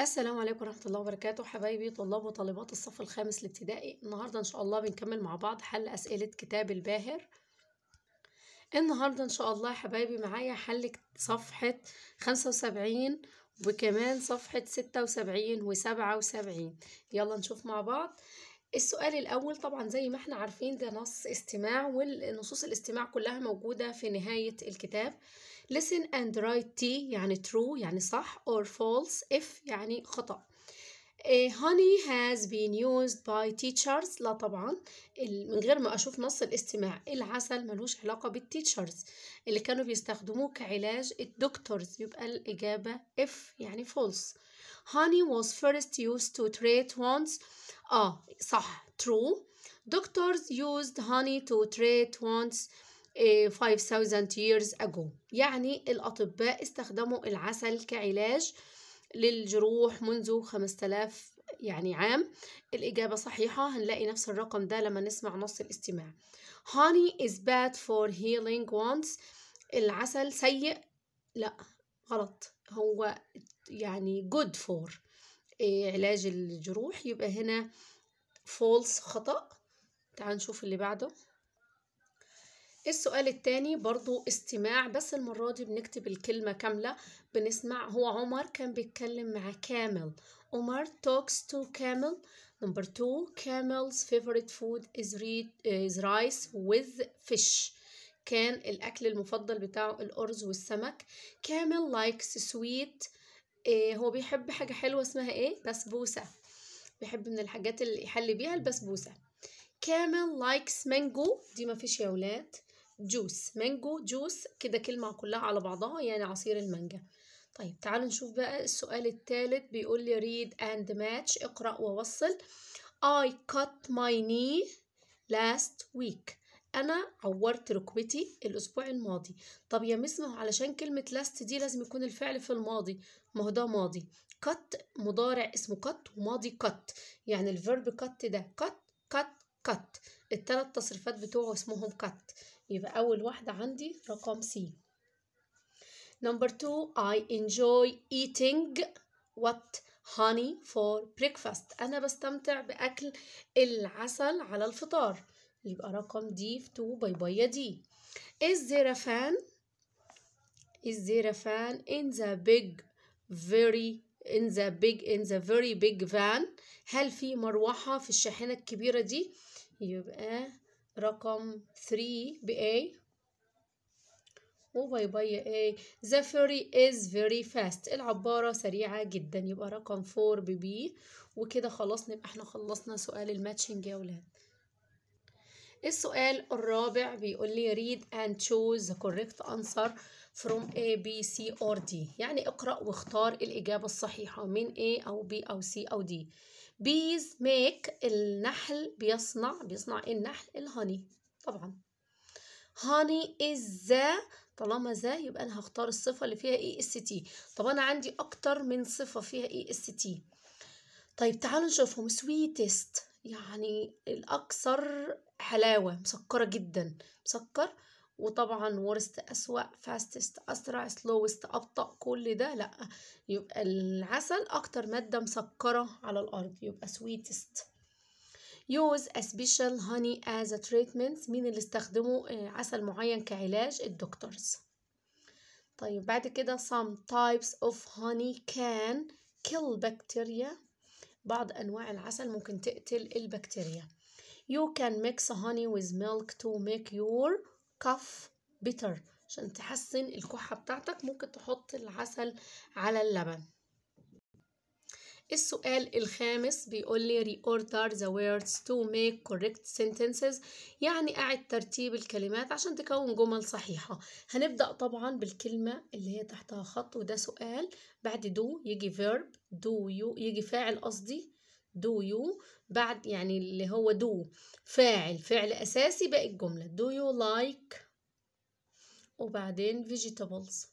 السلام عليكم ورحمة الله وبركاته حبايبي طلاب وطالبات الصف الخامس الابتدائي النهاردة إن شاء الله بنكمل مع بعض حل أسئلة كتاب الباهر النهاردة إن شاء الله حبايبي معايا حل صفحة خمسة وسبعين وكمان صفحة ستة وسبعين وسبعة وسبعين يلا نشوف مع بعض السؤال الأول طبعا زي ما احنا عارفين ده نص استماع والنصوص الاستماع كلها موجودة في نهاية الكتاب listen and write T يعني true يعني صح or false if يعني خطأ honey has been used by teachers لا طبعا من غير ما أشوف نص الاستماع العسل ملوش علاقة بالteachers اللي كانوا بيستخدموه كعلاج الدكتورز يبقى الإجابة if يعني false honey was first used to treat wounds آه صح true doctors used honey to treat wounds 5000 إيه، years ago يعني الأطباء استخدموا العسل كعلاج للجروح منذ 5000 يعني عام الإجابة صحيحة هنلاقي نفس الرقم ده لما نسمع نص الاستماع honey is bad for healing wounds العسل سيء لا غلط هو يعني good for إيه، علاج الجروح يبقى هنا false خطأ تعال نشوف اللي بعده السؤال التاني برضو استماع بس المرة دي بنكتب الكلمة كاملة بنسمع هو عمر كان بيتكلم مع كامل عمر talks to كامل number two كامل's favorite food is, read, is rice with fish كان الأكل المفضل بتاعه الأرز والسمك كامل likes sweet إيه هو بيحب حاجة حلوة اسمها ايه بسبوسة بيحب من الحاجات اللي يحلي بيها البسبوسة كامل لايكس مانجو دي مفيش يا ولاد جوس مانجو جوس كده كلمة كلها على بعضها يعني عصير المانجا طيب تعالوا نشوف بقى السؤال الثالث بيقول لي read and match اقرأ ووصل I cut my knee last week أنا عورت ركبتي الأسبوع الماضي طب يا مس ما علشان كلمة last دي لازم يكون الفعل في الماضي ما هو ده ماضي cut مضارع اسمه cut وماضي cut يعني الفيرب cut ده cut cut كات التلات تصريفات بتوعه اسمهم كات يبقى أول واحدة عندي رقم سي Number two, I enjoy eating what honey for breakfast. أنا بستمتع بأكل العسل على الفطار. يبقى رقم دي في 2 باي باي يا دي. Is there a fan? Is there a fan in the big very in the big in the very big van هل في مروحة في الشاحنة الكبيرة دي يبقى رقم 3 ب وباي باي A the ferry is very fast العبارة سريعة جدا يبقى رقم 4 ب وكده خلاص نبقى احنا خلصنا سؤال الماتشنج يا ولاد السؤال الرابع بيقول لي read and choose the correct answer from A B C or D يعني اقرأ واختار الإجابة الصحيحة من A أو B أو C أو D bees make النحل بيصنع بيصنع إيه النحل الهاني طبعا honey is the طالما ذا يبقى أنا هختار الصفة اللي فيها اي اس تي طب أنا عندي أكتر من صفة فيها اي اس تي طيب تعالوا نشوفهم sweetest يعني الأكثر حلاوة مسكرة جدا مسكر وطبعا ورست أسوأ فاستست أسرع سلوست أبطأ كل ده لأ يبقى العسل أكتر مادة مسكرة على الأرض يبقى sweetest use a special honey as a treatment مين اللي استخدموا آه، عسل معين كعلاج الدكتورز طيب بعد كده some types of honey can kill bacteria بعض أنواع العسل ممكن تقتل البكتيريا you can mix honey with milk to make your كاف بيتر عشان تحسن الكحة بتاعتك ممكن تحط العسل على اللبن السؤال الخامس بيقول لي reorder the words to make correct sentences يعني أعد ترتيب الكلمات عشان تكون جمل صحيحة هنبدأ طبعا بالكلمة اللي هي تحتها خط وده سؤال بعد do يجي verb do you يجي فاعل قصدي دو يو بعد يعني اللي هو دو فاعل فعل أساسي باقي الجملة do you like وبعدين vegetables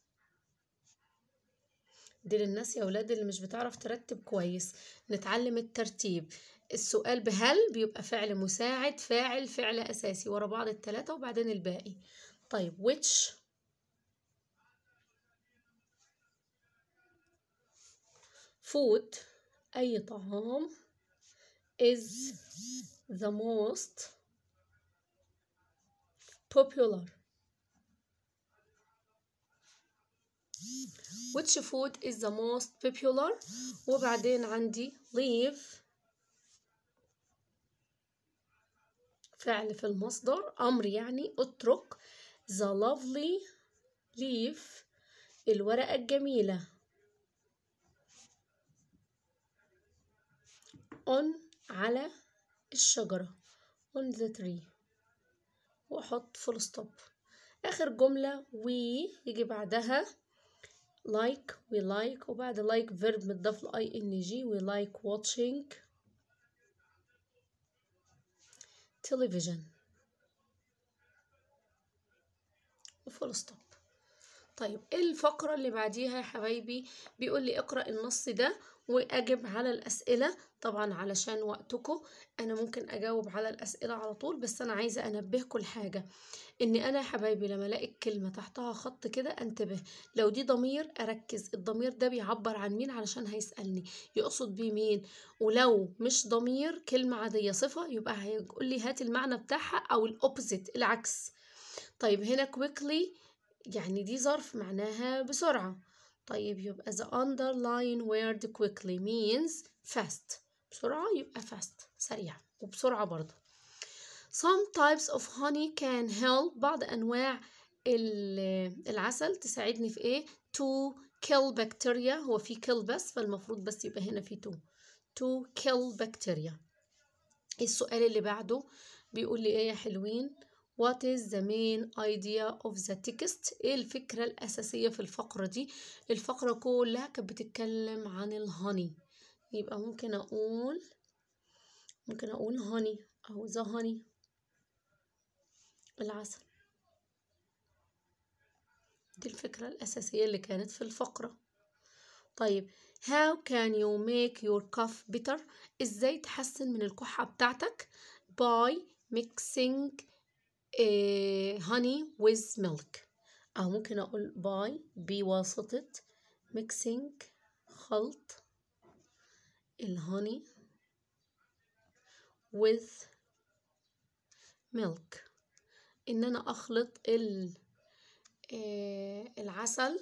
دي للناس يا ولاد اللي مش بتعرف ترتب كويس نتعلم الترتيب السؤال بهل بيبقى فعل مساعد فاعل فعل أساسي ورا بعض التلاتة وبعدين الباقي طيب which food أي طعام is the most popular which food is the most popular وبعدين عندي leave فعل في المصدر أمر يعني اترك the lovely leaf الورقة الجميلة on على الشجرة on the tree واحط full stop اخر جملة we يجي بعدها like we like وبعد like verb متضاف ل ing we like watching television وفول ستوب طيب إيه الفقرة اللي بعديها يا حبايبي بيقول لي اقرأ النص ده وأجب على الأسئلة طبعا علشان وقتكم أنا ممكن أجاوب على الأسئلة على طول بس أنا عايزة أنبهكم لحاجة إن أنا يا حبايبي لما ألاقي الكلمة تحتها خط كده أنتبه لو دي ضمير أركز الضمير ده بيعبر عن مين علشان هيسألني يقصد بيه مين ولو مش ضمير كلمة عادية صفة يبقى هيقول لي هات المعنى بتاعها أو الأوبزيت العكس طيب هنا quickly يعني دي ظرف معناها بسرعة طيب يبقى the underlying word quickly means fast بسرعة يبقى fast سريع وبسرعة برضه some types of honey can help بعض أنواع العسل تساعدني في إيه to kill bacteria هو في kill بس فالمفروض بس يبقى هنا في to to kill bacteria السؤال اللي بعده بيقول لي إيه يا حلوين What is the main idea of the text ايه الفكرة الأساسية في الفقرة دي الفقرة كلها كانت بتتكلم عن الهاني يبقى ممكن أقول ممكن أقول هاني أو ذا هاني العسل دي الفكرة الأساسية اللي كانت في الفقرة طيب how can you make your cough better ازاي تحسن من الكحة بتاعتك by mixing هاني آه، with milk أو ممكن أقول by بواسطة ميكسينج خلط الهاني with milk إن أنا أخلط آه، العسل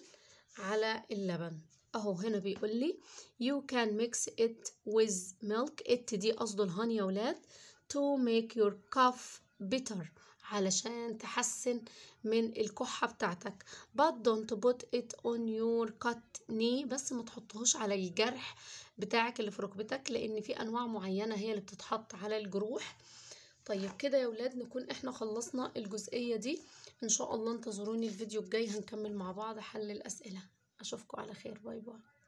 على اللبن اهو هنا بيقول لي you can mix it with milk it دي قصده الهاني يا ولاد to make your cough bitter علشان تحسن من الكحة بتاعتك but don't put it on your cut knee بس ما تحطهوش على الجرح بتاعك اللي في ركبتك لان في انواع معينة هي اللي بتتحط على الجروح طيب كده يا ولاد نكون احنا خلصنا الجزئية دي ان شاء الله انتظروني الفيديو الجاي هنكمل مع بعض حل الاسئلة اشوفكم على خير باي باي